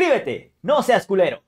Suscríbete, no seas culero.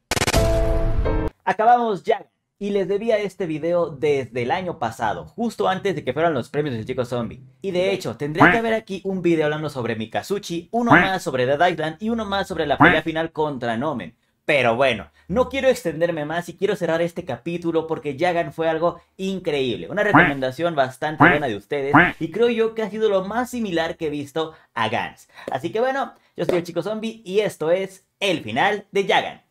Acabamos ya y les debía este video desde el año pasado, justo antes de que fueran los premios de Chico Zombie. Y de hecho, tendría que haber aquí un video hablando sobre Mikazuchi, uno más sobre Dead Island y uno más sobre la pelea final contra Nomen. Pero bueno, no quiero extenderme más y quiero cerrar este capítulo porque Jagan fue algo increíble. Una recomendación bastante buena de ustedes y creo yo que ha sido lo más similar que he visto a Gans. Así que bueno, yo soy el Chico Zombie y esto es el final de Jagan.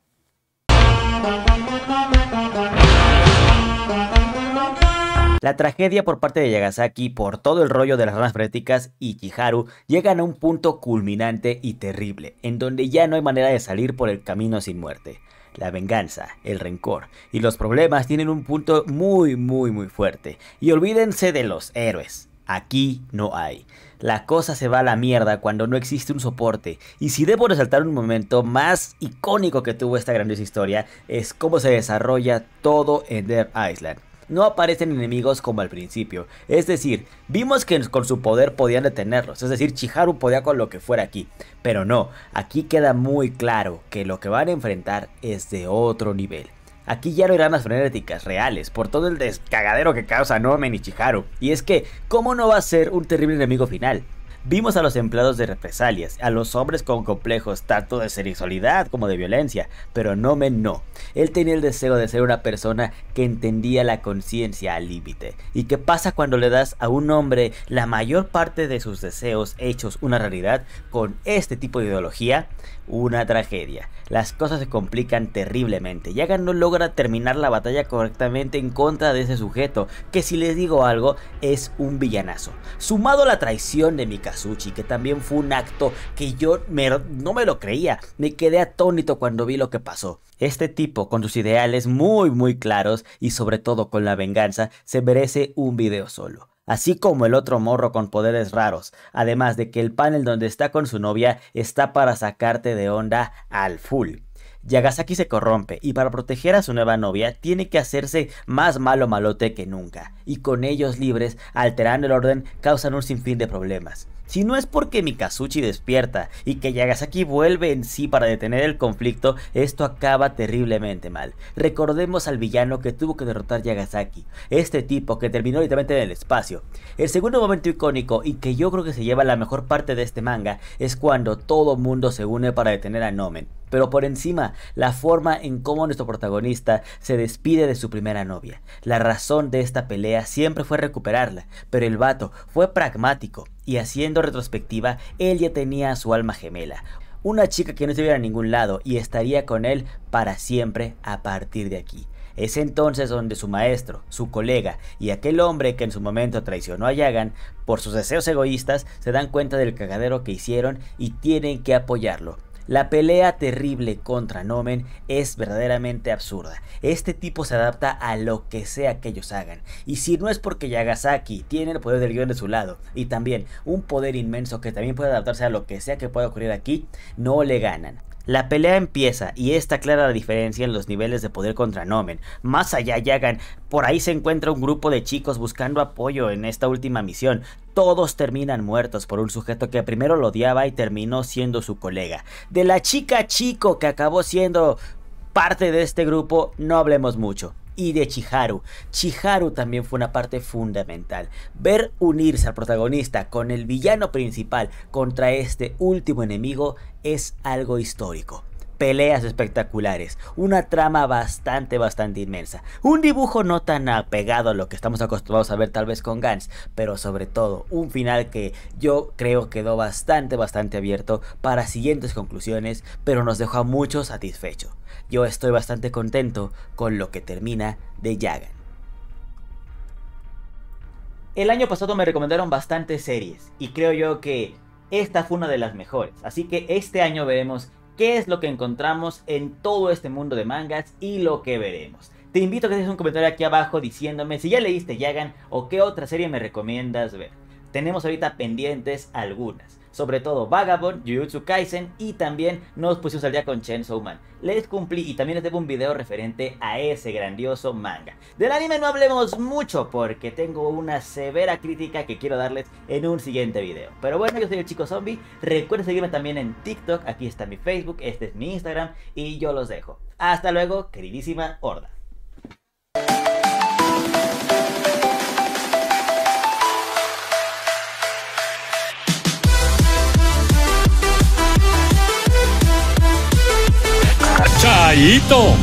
La tragedia por parte de Yagasaki por todo el rollo de las ramas frenéticas y Kiharu llegan a un punto culminante y terrible, en donde ya no hay manera de salir por el camino sin muerte. La venganza, el rencor y los problemas tienen un punto muy muy muy fuerte. Y olvídense de los héroes, aquí no hay. La cosa se va a la mierda cuando no existe un soporte. Y si debo resaltar un momento más icónico que tuvo esta grandiosa historia, es cómo se desarrolla todo en Dead Island no aparecen enemigos como al principio. Es decir, vimos que con su poder podían detenerlos, es decir, Chiharu podía con lo que fuera aquí. Pero no, aquí queda muy claro que lo que van a enfrentar es de otro nivel. Aquí ya no irán las frenéticas reales, por todo el descagadero que causa Nomen y Chiharu. Y es que, ¿cómo no va a ser un terrible enemigo final? Vimos a los empleados de represalias, a los hombres con complejos tanto de sexualidad como de violencia, pero no no. Él tenía el deseo de ser una persona que entendía la conciencia al límite. ¿Y qué pasa cuando le das a un hombre la mayor parte de sus deseos hechos una realidad con este tipo de ideología? Una tragedia. Las cosas se complican terriblemente. hagan no logra terminar la batalla correctamente en contra de ese sujeto, que si les digo algo es un villanazo. Sumado a la traición de mi Kazuchi, que también fue un acto que yo no me lo creía, me quedé atónito cuando vi lo que pasó. Este tipo, con sus ideales muy muy claros y sobre todo con la venganza, se merece un video solo así como el otro morro con poderes raros, además de que el panel donde está con su novia está para sacarte de onda al full. Yagasaki se corrompe y para proteger a su nueva novia tiene que hacerse más malo malote que nunca, y con ellos libres, alterando el orden, causan un sinfín de problemas. Si no es porque Mikazuchi despierta y que Yagasaki vuelve en sí para detener el conflicto, esto acaba terriblemente mal. Recordemos al villano que tuvo que derrotar Yagasaki, este tipo que terminó literalmente en el espacio. El segundo momento icónico y que yo creo que se lleva la mejor parte de este manga es cuando todo mundo se une para detener a Nomen. Pero por encima, la forma en cómo nuestro protagonista se despide de su primera novia. La razón de esta pelea siempre fue recuperarla, pero el vato fue pragmático y haciendo retrospectiva, él ya tenía a su alma gemela, una chica que no estuviera a ningún lado y estaría con él para siempre a partir de aquí. Es entonces donde su maestro, su colega y aquel hombre que en su momento traicionó a Yagan por sus deseos egoístas se dan cuenta del cagadero que hicieron y tienen que apoyarlo. La pelea terrible contra Nomen es verdaderamente absurda. Este tipo se adapta a lo que sea que ellos hagan. Y si no es porque Yagasaki tiene el poder del guión de su lado y también un poder inmenso que también puede adaptarse a lo que sea que pueda ocurrir aquí, no le ganan. La pelea empieza y esta clara la diferencia en los niveles de poder contra Nomen. Más allá llegan, por ahí se encuentra un grupo de chicos buscando apoyo en esta última misión. Todos terminan muertos por un sujeto que primero lo odiaba y terminó siendo su colega. De la chica chico que acabó siendo parte de este grupo, no hablemos mucho y de Chiharu. Chiharu también fue una parte fundamental. Ver unirse al protagonista con el villano principal contra este último enemigo es algo histórico peleas espectaculares, una trama bastante, bastante inmensa, un dibujo no tan apegado a lo que estamos acostumbrados a ver tal vez con Gans, pero sobre todo un final que yo creo quedó bastante, bastante abierto para siguientes conclusiones, pero nos dejó a muchos satisfechos. Yo estoy bastante contento con lo que termina de Jagan. El año pasado me recomendaron bastantes series y creo yo que esta fue una de las mejores, así que este año veremos qué es lo que encontramos en todo este mundo de mangas y lo que veremos. Te invito a que dejes un comentario aquí abajo diciéndome si ya leíste Yagan o qué otra serie me recomiendas ver. Tenemos ahorita pendientes algunas. Sobre todo Vagabond, Jujutsu Kaisen y también nos pusimos al día con Chainsaw Man. Les cumplí y también les debo un video referente a ese grandioso manga. Del anime no hablemos mucho porque tengo una severa crítica que quiero darles en un siguiente video. Pero bueno, yo soy el chico zombie. Recuerden seguirme también en TikTok, aquí está mi Facebook, este es mi Instagram y yo los dejo. Hasta luego, queridísima horda. ット